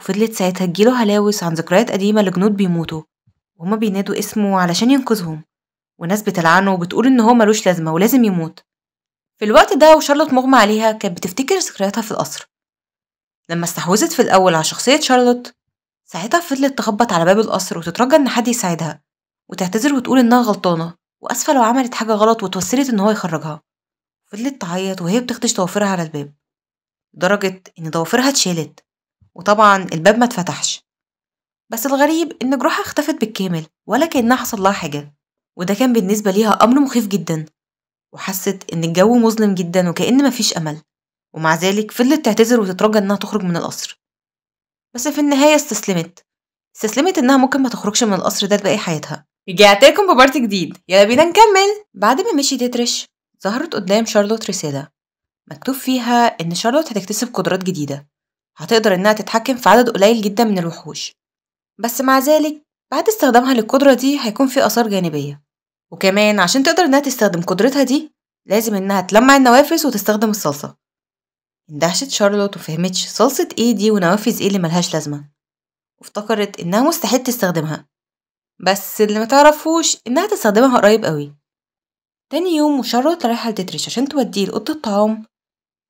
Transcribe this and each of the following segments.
وفضلت ساعتها تجيله هلاوس عن ذكريات قديمة لجنود بيموتوا وهما بينادوا اسمه علشان ينقذهم وناس بتلعنه وبتقول ان هو ملوش لازمة ولازم يموت في الوقت ده وشارلوت مغمى عليها كانت بتفتكر ذكرياتها في القصر لما استحوذت في الأول على شخصية شارلوت ساعتها فضلت تخبط على باب القصر وتترجى إن حد يساعدها وتعتذر وتقول إنها غلطانة وأسفة لو عملت حاجة غلط وتوسلت إن هو يخرجها فضلت تعيط وهي بتخدش ضوافرها على الباب لدرجة إن ضوافرها اتشالت وطبعا الباب ما اتفتحش بس الغريب إن جروحها اختفت بالكامل ولا كأنها حصل لها حاجة وده كان بالنسبة ليها أمر مخيف جدا وحست إن الجو مظلم جدا وكأن مفيش أمل ومع ذلك فضلت تعتذر وتترجى إنها تخرج من القصر بس في النهاية استسلمت استسلمت إنها ممكن ما تخرجش من القصر ده باقي حياتها رجعت لكم ببارت جديد يلا بينا نكمل بعد ما مشي تترش ظهرت قدام شارلوت رسالة مكتوب فيها إن شارلوت هتكتسب قدرات جديدة هتقدر إنها تتحكم في عدد قليل جدا من الوحوش بس مع ذلك بعد استخدامها للقدرة دي هيكون في آثار جانبية وكمان عشان تقدر إنها تستخدم قدرتها دي لازم إنها تلمع النوافذ وتستخدم الصلصة اندهشت شارلوت وفهمتش صلصة ايه دي ونوافذ ايه اللي ملهاش لازمة وافتكرت إنها مستحيل تستخدمها بس اللي متعرفوش إنها تستخدمها قريب قوي تاني يوم وشارلوت رايحة لتترش عشان توديه لأوضة الطعام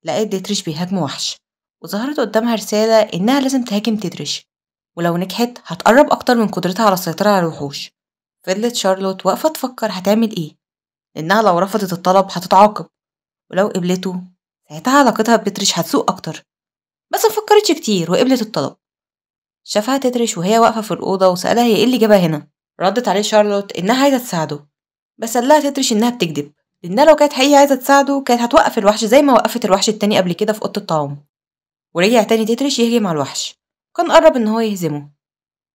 لقيت ديتريش بيهاجم وحش وظهرت قدامها رسالة إنها لازم تهاجم تدرش ولو نجحت هتقرب أكتر من قدرتها على السيطرة على الوحوش فضلت شارلوت واقفة تفكر هتعمل إيه لأنها لو رفضت الطلب هتتعاقب ولو قبلته ساعتها علاقتها بتدرش هتسوء أكتر بس مفكرتش كتير وقبلت الطلب شافها تدرش وهي واقفة في الأوضة وسألها هي إيه اللي جابها هنا ردت عليه شارلوت إنها عايزة تساعده بس قالها تدرش إنها بتكذب لأنها لو كانت حقيقة عايزة تساعده كانت هتوقف الوحش زي ما وقفت الوحش التاني قبل كده في أوضة الطعام ورجع تاني تترش يهجم على الوحش كان قرب ان هو يهزمه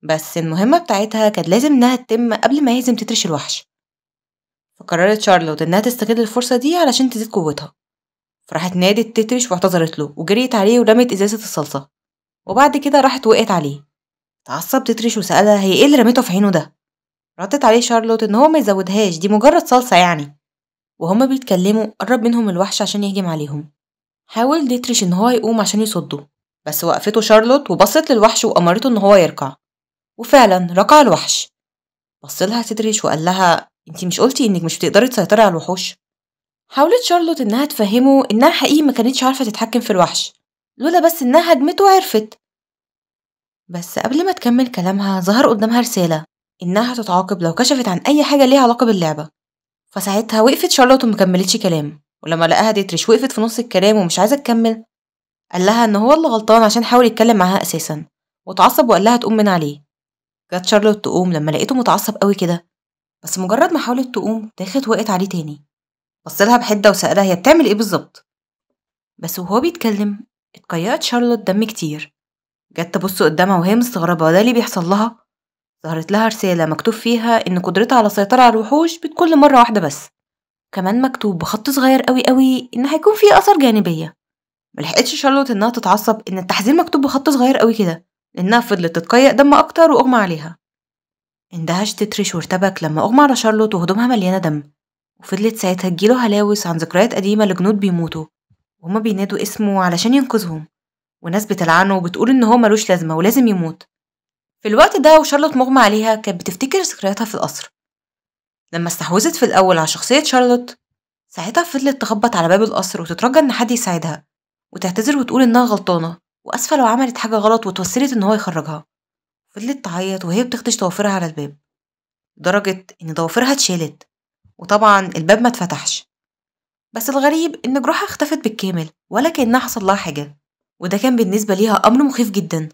بس المهمة بتاعتها كانت لازم انها تتم قبل ما يهزم تترش الوحش فقررت شارلوت انها تستغل الفرصة دي علشان تزيد قوتها فراحت نادت تترش واعتذرت له وجريت عليه ورمت ازازة الصلصة وبعد كده راحت وقعت عليه اتعصب تترش وسألها هي ايه اللي رميته في عينه ده ردت عليه شارلوت ان هو ما يزودهاش دي مجرد صلصة يعني وهما بيتكلموا قرب منهم الوحش عشان يهجم عليهم حاول ديتريش إن هو يقوم عشان يصده بس وقفته شارلوت وبصت للوحش وأمرته إن هو يركع وفعلا ركع الوحش بصلها تدريش وقال لها انتي مش قلتي انك مش بتقدري تسيطري على الوحوش حاولت شارلوت انها تفهمه انها حقيقي ما كانتش عارفه تتحكم في الوحش لولا بس انها هجمته وعرفت بس قبل ما تكمل كلامها ظهر قدامها رساله انها هتتعاقب لو كشفت عن اي حاجه ليها علاقه باللعبه فساعتها وقفت شارلوت ومكملتش كلام ولما لقاها ديتريش وقفت في نص الكلام ومش عايزة تكمل قال لها إن هو اللي غلطان عشان حاول يتكلم معاها أساسا واتعصب وقال لها تقوم من عليه جت شارلوت تقوم لما لقيته متعصب قوي كده بس مجرد ما حاولت تقوم تاخد وقت عليه تاني بصلها بحدة وسألها هي بتعمل ايه بالظبط بس وهو بيتكلم اتقيأت شارلوت دم كتير جت تبص قدامها وهي مستغربة ده اللي بيحصل لها ظهرت لها رسالة مكتوب فيها إن قدرتها على السيطرة على الوحوش بتكون مرة واحدة بس كمان مكتوب بخط صغير قوي قوي ان هيكون فيه اثر جانبيه ملحقتش شارلوت انها تتعصب ان التحذير مكتوب بخط صغير قوي كده لانها فضلت تتقيأ دم اكتر واغمى عليها اندهشت تريش وارتبك لما اغمى على شارلوت وهدومها مليانه دم وفضلت ساعتها تجيله هلاوس عن ذكريات قديمه لجنود بيموتوا وهما بينادوا اسمه علشان ينقذهم وناس بتلعنه وبتقول ان هو ملوش لازمه ولازم يموت في الوقت ده وشارلوت مغمى عليها كانت بتفتكر ذكرياتها في القصر لما استحوذت في الأول على شخصية شارلوت ساعتها فضلت تخبط على باب القصر وتترجى إن حد يساعدها وتعتذر وتقول إنها غلطانة وأسفة لو عملت حاجة غلط وتوسلت إن هو يخرجها فضلت تعيط وهي بتخدش ضوافرها على الباب لدرجة إن ضوافرها اتشالت وطبعا الباب ما اتفتحش بس الغريب إن جروحها اختفت بالكامل ولا كأنها حصل لها حاجة وده كان بالنسبة ليها أمر مخيف جدا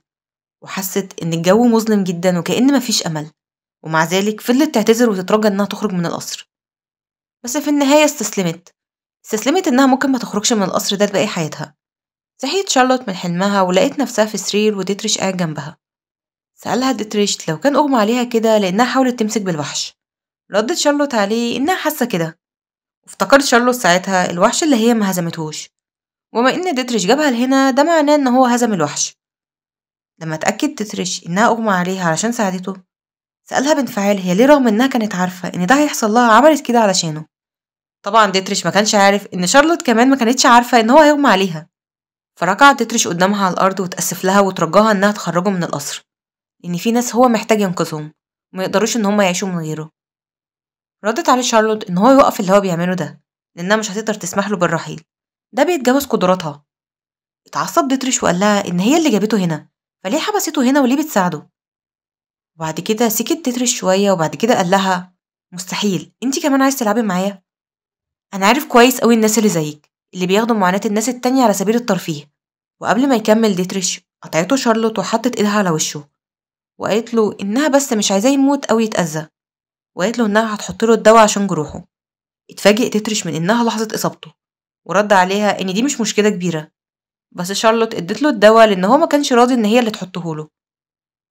وحست إن الجو مظلم جدا وكأن مفيش أمل ومع ذلك فضلت تعتذر وتترجى إنها تخرج من القصر بس في النهاية استسلمت استسلمت إنها ممكن ما تخرجش من القصر ده لباقي حياتها صحيت شارلوت من حلمها ولقيت نفسها في سرير وديتريش قاعد جنبها سألها ديتريش لو كان أغمى عليها كده لأنها حاولت تمسك بالوحش ردت شارلوت عليه إنها حاسة كده وافتكرت شارلوت ساعتها الوحش اللي هي ما هزمتهوش وما إن ديتريش جابها لهنا ده معناه إن هو هزم الوحش لما اتأكد ديتريش إنها أغمى عليها علشان ساعدته سألها بانفعال هي ليه رغم إنها كانت عارفة إن ده هيحصل لها عملت كده علشانه طبعا ديتريش ما كانش عارف إن شارلوت كمان ما كانتش عارفة إن هو هيغمى عليها فركع ديتريش قدامها على الأرض وتأسف لها وترجاها إنها تخرجه من القصر لأن في ناس هو محتاج ينقذهم وما يقدروش إن هما يعيشوا من غيره ردت عليه شارلوت إن هو يوقف اللي هو بيعمله ده لأنها مش هتقدر تسمح له بالرحيل ده بيتجاوز قدراتها اتعصب ديتريش وقال لها إن هي اللي جابته هنا فليه حبسته هنا وليه بتساعده وبعد كده سكت تترس شوية وبعد كده قال لها مستحيل انت كمان عايز تلعبي معايا انا عارف كويس قوي الناس اللي زيك اللي بياخدوا معاناة الناس التانية على سبيل الترفيه وقبل ما يكمل ديتريش قطعته شارلوت وحطت ايدها على وشه وقالت له انها بس مش عايزاه يموت او يتأذى وقالت له انها هتحط له الدواء عشان جروحه اتفاجئ تترش من انها لحظة اصابته ورد عليها ان دي مش مشكلة كبيرة بس شارلوت ادت له الدواء لان هو ما كانش راضي ان هي اللي تحطه له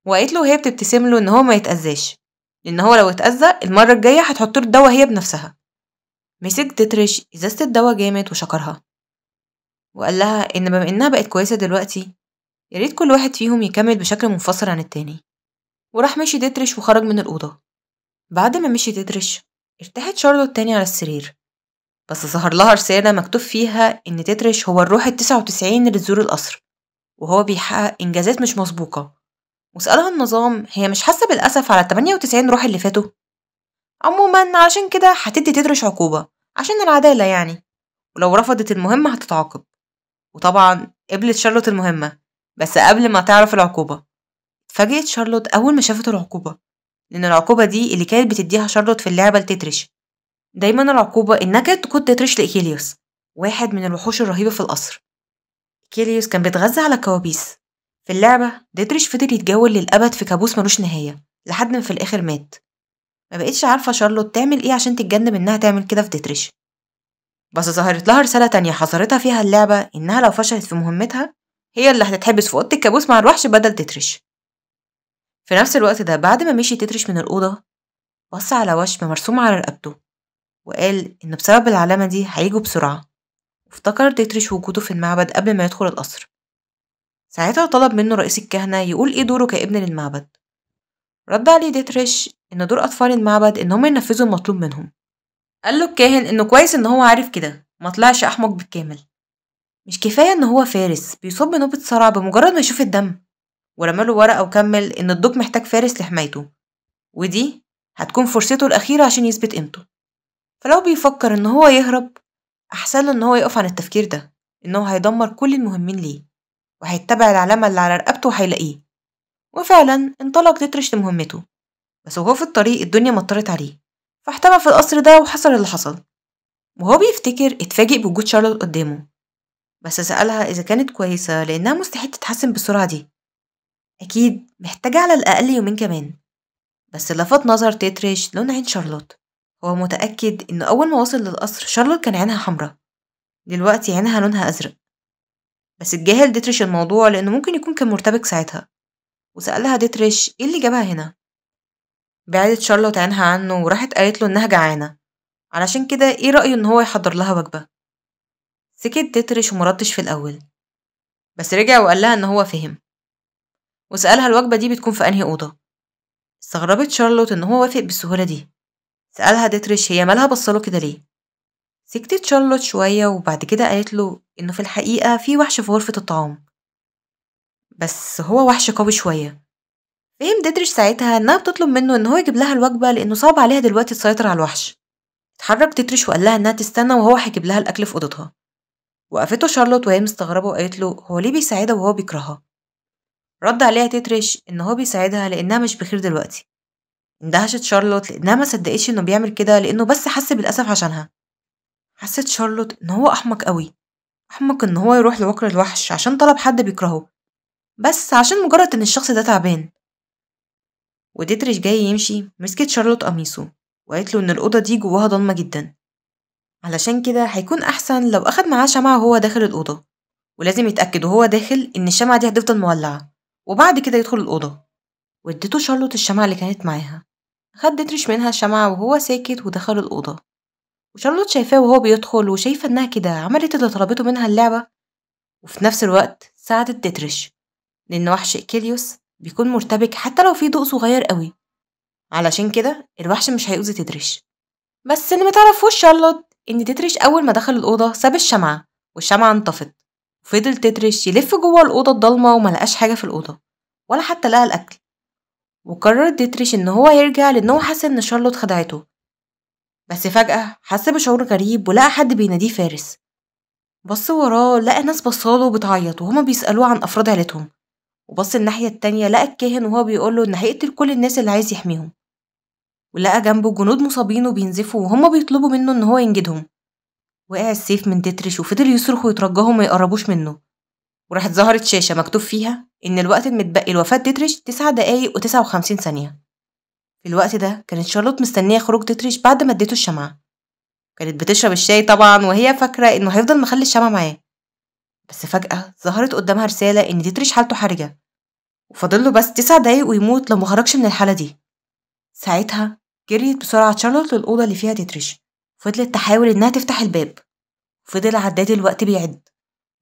وقالت له وهي بتبتسم له ان هو ما يتاذاش لان هو لو اتاذى المره الجايه هتحط له الدواء هي بنفسها مسك تترش ازازه الدواء جامد وشكرها وقال لها ان بما انها بقت كويسه دلوقتي يا ريت كل واحد فيهم يكمل بشكل منفصل عن التاني وراح مشي تترش وخرج من الأوضة بعد ما مشي تترش ارتاحت شارلوت تاني على السرير بس ظهر لها رسالة مكتوب فيها إن تترش هو الروح التسعة وتسعين اللي تزور القصر وهو بيحقق إنجازات مش مسبوقة وسألها النظام هي مش حاسة بالأسف على 98 روح اللي فاتوا عموما عشان كده هتدي تدرش عقوبة عشان العدالة يعني ولو رفضت المهمة هتتعاقب وطبعا قبلت شارلوت المهمة بس قبل ما تعرف العقوبة اتفاجئت شارلوت أول ما شافت العقوبة لأن العقوبة دي اللي كانت بتديها شارلوت في اللعبة لتترش دايما العقوبة إنها كانت تكون تترش لإيكيليوس واحد من الوحوش الرهيبة في القصر إيكيليوس كان بيتغذى على الكوابيس في اللعبة ديتريش فضل يتجول للأبد في كابوس ملوش نهاية لحد ما في الآخر مات ما بقتش عارفة شارلوت تعمل إيه عشان تتجنب إنها تعمل كده في ديتريش بس ظهرت لها رسالة تانية حصرتها فيها اللعبة إنها لو فشلت في مهمتها هي اللي هتتحبس في أوضة الكابوس مع الوحش بدل تترش في نفس الوقت ده بعد ما مشي تترش من الأوضة بص على وشم مرسوم على رقبته وقال إن بسبب العلامة دي هيجوا بسرعة وافتكر تترش وجوده في المعبد قبل ما يدخل القصر ساعتها طلب منه رئيس الكهنة يقول إيه دوره كابن للمعبد رد عليه ديتريش إن دور أطفال المعبد إن ينفذوا المطلوب منهم قال له الكاهن إنه كويس إن هو عارف كده ما طلعش أحمق بالكامل مش كفاية إن هو فارس بيصب نوبة صرع بمجرد ما يشوف الدم ورماله ورقة وكمل إن الدوق محتاج فارس لحمايته ودي هتكون فرصته الأخيرة عشان يثبت قيمته فلو بيفكر إن هو يهرب أحسن له إن هو يقف عن التفكير ده إنه هيدمر كل المهمين ليه وهيتبع العلامة اللي على رقبته وهيلاقيه وفعلا انطلق تترش لمهمته بس وهو في الطريق الدنيا مطرت عليه فاحتمى في القصر ده وحصل اللي حصل وهو بيفتكر اتفاجئ بوجود شارلوت قدامه بس سألها إذا كانت كويسة لأنها مستحيل تتحسن بالسرعة دي أكيد محتاجة على الأقل يومين كمان بس لفت نظر تيتريش لون عين شارلوت هو متأكد إنه أول ما وصل للقصر شارلوت كان عينها حمراء دلوقتي عينها لونها أزرق بس اتجاهل ديتريش الموضوع لأنه ممكن يكون كان مرتبك ساعتها وسألها ديتريش إيه اللي جابها هنا بعدت شارلوت عينها عنه وراحت قالت له إنها جعانة علشان كده إيه رأيه إن هو يحضر لها وجبة سكت ديتريش ومردش في الأول بس رجع وقال لها إن هو فهم وسألها الوجبة دي بتكون في أنهي أوضة استغربت شارلوت إن هو وافق بالسهولة دي سألها ديتريش هي مالها بصله كده ليه سكتت شارلوت شوية وبعد كده قالت له إنه في الحقيقة في وحش في غرفة الطعام بس هو وحش قوي شوية فهم ديدريش ساعتها إنها بتطلب منه إن هو يجيب لها الوجبة لأنه صعب عليها دلوقتي تسيطر على الوحش اتحرك ديدريش وقال لها إنها تستنى وهو هيجيب لها الأكل في أوضتها وقفته شارلوت وهي مستغربة وقالت له هو ليه بيساعدها وهو بيكرهها رد عليها تترش إن هو بيساعدها لأنها مش بخير دلوقتي اندهشت شارلوت لأنها ما صدقتش إنه بيعمل كده لأنه بس حس بالأسف عشانها حسيت شارلوت إن هو أحمق أوي أحمق إن هو يروح لوكر الوحش عشان طلب حد بيكرهه بس عشان مجرد إن الشخص ده تعبان وديتريش جاي يمشي مسكت شارلوت قميصه وقالت له إن الأوضة دي جواها ضلمة جدا علشان كده هيكون أحسن لو أخد معاه شمعة وهو داخل الأوضة ولازم يتأكد وهو داخل إن الشمعة دي هتفضل مولعة وبعد كده يدخل الأوضة واديته شارلوت الشمعة اللي كانت معاها خد ديتريش منها الشمعة وهو ساكت ودخل الأوضة وشارلوت شايفاه وهو بيدخل وشايفة إنها كده عملت اللي طلبته منها اللعبة وفي نفس الوقت ساعدت تترش لأن وحش إيكيليوس بيكون مرتبك حتى لو في ضوء صغير قوي علشان كده الوحش مش هيؤذي تترش بس اللي متعرفوش شارلوت إن تترش أول ما دخل الأوضة ساب الشمعة والشمعة انطفت وفضل تترش يلف جوه الأوضة الضلمة وملقاش حاجة في الأوضة ولا حتى لقى الأكل وقرر تترش إن هو يرجع لأن هو حس إن شارلوت خدعته بس فجأة حس بشعور غريب ولقى حد بيناديه فارس بص وراه لقى ناس بصاله وبتعيط وهما بيسألوه عن أفراد عيلتهم وبص الناحية التانية لقى الكاهن وهو بيقوله إن هيقتل كل الناس اللي عايز يحميهم ولقى جنبه جنود مصابين وبينزفوا وهما بيطلبوا منه إن هو ينجدهم وقع السيف من تترش وفضل يصرخ ويترجاهم ما يقربوش منه وراحت ظهرت شاشة مكتوب فيها إن الوقت المتبقي لوفاة تترش تسع دقايق وتسعة وخمسين ثانية في الوقت ده كانت شارلوت مستنية خروج ديتريش بعد ما اديته الشمعة كانت بتشرب الشاي طبعا وهي فاكرة انه هيفضل مخلي الشمعة معاه بس فجأة ظهرت قدامها رسالة ان ديتريش حالته حرجة وفاضله بس تسع دقايق ويموت لو مخرجش من الحالة دي ساعتها جريت بسرعة شارلوت للأوضة اللي فيها ديتريش فضلت تحاول انها تفتح الباب وفضل عداد الوقت بيعد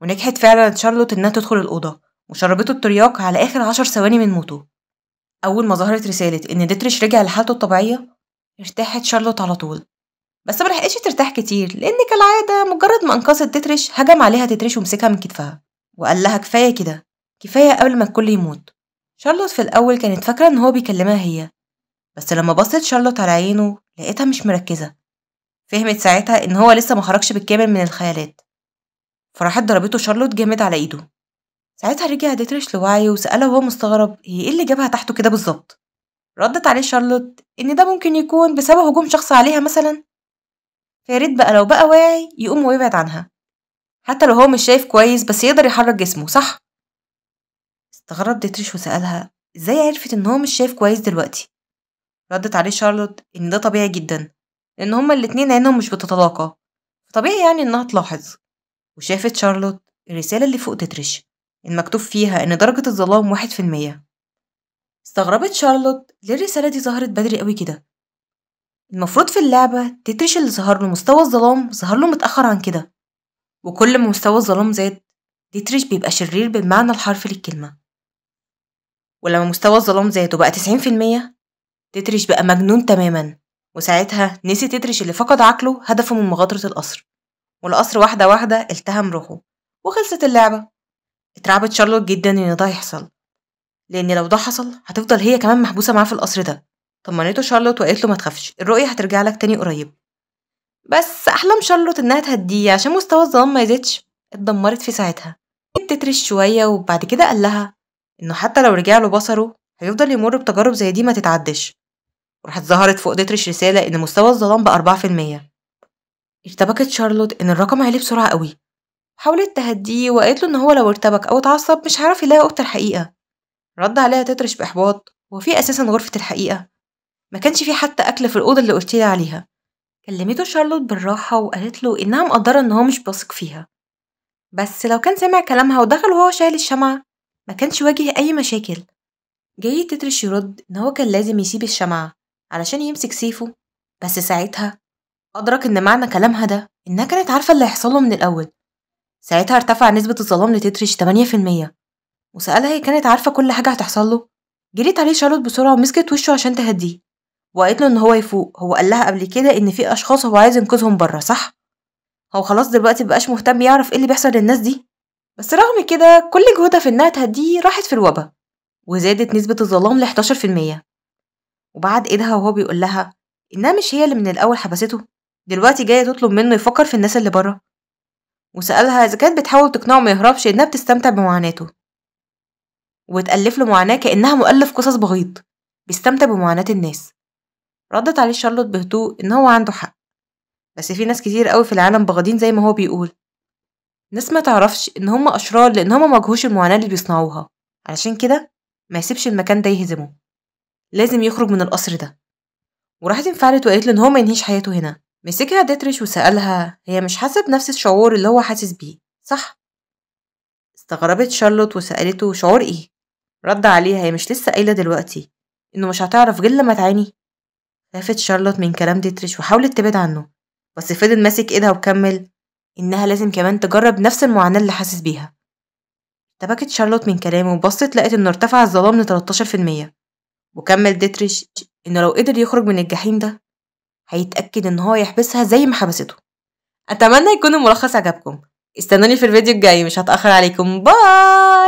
ونجحت فعلا شارلوت انها تدخل الأوضة وشربته الترياق على آخر عشر ثواني من موته أول ما ظهرت رسالة إن ديتريش رجع لحالته الطبيعية ارتاحت شارلوت على طول بس ملحقتش ترتاح كتير لأن كالعادة مجرد ما أنقذت ديتريش هجم عليها ديتريش ومسكها من كتفها وقال لها كفاية كده كفاية قبل ما الكل يموت شارلوت في الأول كانت فاكرة إن هو بيكلمها هي بس لما بصت شارلوت على عينه لقيتها مش مركزة فهمت ساعتها إن هو لسه مخرجش بالكامل من الخيالات فراحت ضربته شارلوت جامد على إيده ساعتها رجع ديتريش لوعيه وسأله وهو مستغرب هي ايه اللي جابها تحته كده بالظبط ردت عليه شارلوت ان ده ممكن يكون بسبب هجوم شخص عليها مثلا فياريت بقى لو بقى واعي يقوم ويبعد عنها حتى لو هو مش شايف كويس بس يقدر يحرك جسمه صح استغرب ديتريش وسألها ازاي عرفت ان هو مش شايف كويس دلوقتي ردت عليه شارلوت ان ده طبيعي جدا لان هما الاتنين عينهم مش بتتلاقى فطبيعي يعني انها تلاحظ وشافت شارلوت الرسالة اللي فوق تترش المكتوب فيها إن درجة الظلام واحد في المية استغربت شارلوت ليه الرسالة دي ظهرت بدري قوي كده المفروض في اللعبة تترش اللي ظهر له مستوى الظلام ظهر له متأخر عن كده وكل ما مستوى الظلام زاد ديتريش بيبقى شرير بالمعنى الحرفي للكلمة ولما مستوى الظلام زاد وبقى تسعين في المية تترش بقى مجنون تماما وساعتها نسي تترش اللي فقد عقله هدفه من مغادرة القصر والقصر واحدة واحدة التهم روحه وخلصت اللعبة اترعبت شارلوت جدا إن ده هيحصل لأن لو ده حصل هتفضل هي كمان محبوسة معاه في القصر ده طمنته شارلوت وقالت له ما تخافش الرؤية هترجع لك تاني قريب بس أحلام شارلوت إنها تهديه عشان مستوى الظلام ما يزيدش اتدمرت في ساعتها تترش شوية وبعد كده قال لها إنه حتى لو رجع له بصره هيفضل يمر بتجارب زي دي ما تتعدش وراحت ظهرت فوق ديتريش رسالة إن مستوى الظلام بأربعة في المية ارتبكت شارلوت إن الرقم عليه بسرعة قوي حاولت تهديه وقالت له إن هو لو ارتبك أو اتعصب مش هيعرف يلاقي أوضة الحقيقة رد عليها تترش بإحباط هو في أساسا غرفة الحقيقة ما كانش في حتى أكل في الأوضة اللي قلتيلي عليها كلمته شارلوت بالراحة وقالت له إنها مقدرة إن هو مش باثق فيها بس لو كان سمع كلامها ودخل وهو شايل الشمعة ما كانش واجه أي مشاكل جاي تترش يرد إن هو كان لازم يسيب الشمعة علشان يمسك سيفه بس ساعتها أدرك إن معنى كلامها ده إنها كانت عارفة اللي هيحصله من الأول ساعتها ارتفع نسبة الظلام لتترش 8% وسألها هي كانت عارفة كل حاجة هتحصله جريت عليه شارلوت بسرعة ومسكت وشه عشان تهديه وقالت له إن هو يفوق هو قال لها قبل كده إن في أشخاص هو عايز ينقذهم بره صح؟ هو خلاص دلوقتي مبقاش مهتم يعرف إيه اللي بيحصل للناس دي بس رغم كده كل جهودها في إنها تهديه راحت في الوبا وزادت نسبة الظلام ل 11% وبعد إيدها وهو بيقول لها إنها مش هي اللي من الأول حبسته دلوقتي جاية تطلب منه يفكر في الناس اللي بره وسألها إذا كانت بتحاول تقنعه ما يهربش إنها بتستمتع بمعاناته وتألف له معاناة كأنها مؤلف قصص بغيض بيستمتع بمعاناة الناس ردت عليه شارلوت بهدوء إن هو عنده حق بس في ناس كتير قوي في العالم بغاضين زي ما هو بيقول ناس ما تعرفش إن هم أشرار لأن هم مواجهوش المعاناة اللي بيصنعوها علشان كده ما يسيبش المكان ده يهزمه لازم يخرج من القصر ده وراحت انفعلت وقالت له إن هو ما ينهيش حياته هنا مسكها ديتريش وسألها هي مش حاسة بنفس الشعور اللي هو حاسس بيه صح؟ استغربت شارلوت وسألته شعور ايه؟ رد عليها هي مش لسه قايلة دلوقتي انه مش هتعرف غير لما تعاني خافت شارلوت من كلام ديتريش وحاولت تبعد عنه بس فضل ماسك ايدها وكمل انها لازم كمان تجرب نفس المعاناة اللي حاسس بيها ارتبكت شارلوت من كلامه وبصت لقت انه ارتفع الظلام ل 13% وكمل ديتريش انه لو قدر يخرج من الجحيم ده هيتأكد إن هو يحبسها زي ما حبسته أتمنى يكون الملخص عجبكم استنوني في الفيديو الجاي مش هتأخر عليكم باي